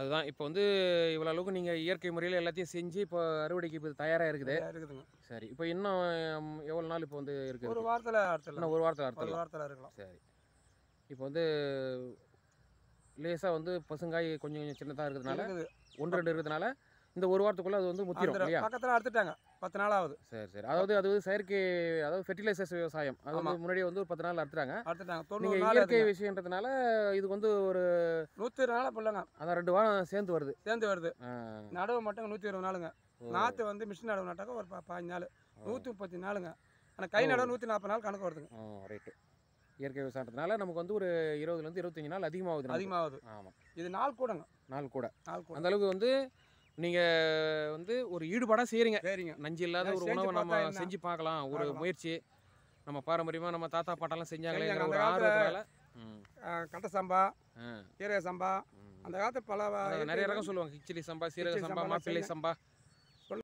அதுதான் இப்போ வந்து இவ்வளோ அளவுக்கு நீங்கள் இயற்கை முறையில் எல்லாத்தையும் செஞ்சு இப்போ அறுவடைக்கு இப்போ தயாராக இருக்குது இருக்குதுங்க சரி இப்போ இன்னும் எவ்வளோ நாள் இப்போ வந்து இருக்குது ஒரு வாரத்தில் அடுத்த ஒரு வாரத்தில் அடுத்த வாரத்தில் இருக்கலாம் சரி இப்போ வந்து லேசாக வந்து பசுங்காய் கொஞ்சம் கொஞ்சம் சின்னதாக இருக்கிறதுனால ஒன்று ரெண்டு இருக்கிறதுனால இந்த ஒரு வாரத்துக்குள்ள அது வந்து முத்திரும் இல்லையா பக்கத்தில் அறுத்துட்டாங்க பத்து நாள் ஆகுது சரி சரி அதாவது அது செயற்கை அதாவது ஃபெர்டிலைசர்ஸ் விவசாயம் அது வந்து முன்னாடியே வந்து ஒரு பத்து நாள் அறுத்துறாங்க அறுத்துட்டாங்க இயற்கை விஷயன்றதுனால இது வந்து ஒரு நூற்றி இருபது நாள் பிள்ளைங்க அதான் ரெண்டு வாரம் சேர்ந்து வருது சேர்ந்து வருது நடவு மட்டும் நூற்றி இருபது நாளுங்க நாற்று வந்து மிஷின் நடவு நட்டாக்க ஒரு பாஞ்சு நாள் நூற்றி முப்பத்தி நாளுங்க ஆனால் கை நடவு நூற்றி நாற்பது நாள் கணக்கு வருதுங்க ரைட்டு இயற்கை விவசாயத்தினால நமக்கு வந்து ஒரு இருபதுலேருந்து இருபத்தஞ்சி நாள் அதிகமாகுது அதிகமாகுது ஆமாம் இது நாள் கூடங்க நாள் கூட நாள் கூட அந்த அளவுக்கு வந்து நீங்க வந்து ஒரு ஈடுபாடா செய்யறீங்க நஞ்சு இல்லாத ஒரு உணவை நம்ம செஞ்சு பார்க்கலாம் ஒரு முயற்சி நம்ம பாரம்பரியமா நம்ம தாத்தா பாட்டெல்லாம் செஞ்சாங்களே ஒரு கட்ட சம்பா சீரக சம்பா அந்த காலத்து பல நிறைய ரகம் சொல்லுவாங்க கிச்சடி சம்பா சீரக சம்பா மாப்பிள்ளை சம்பா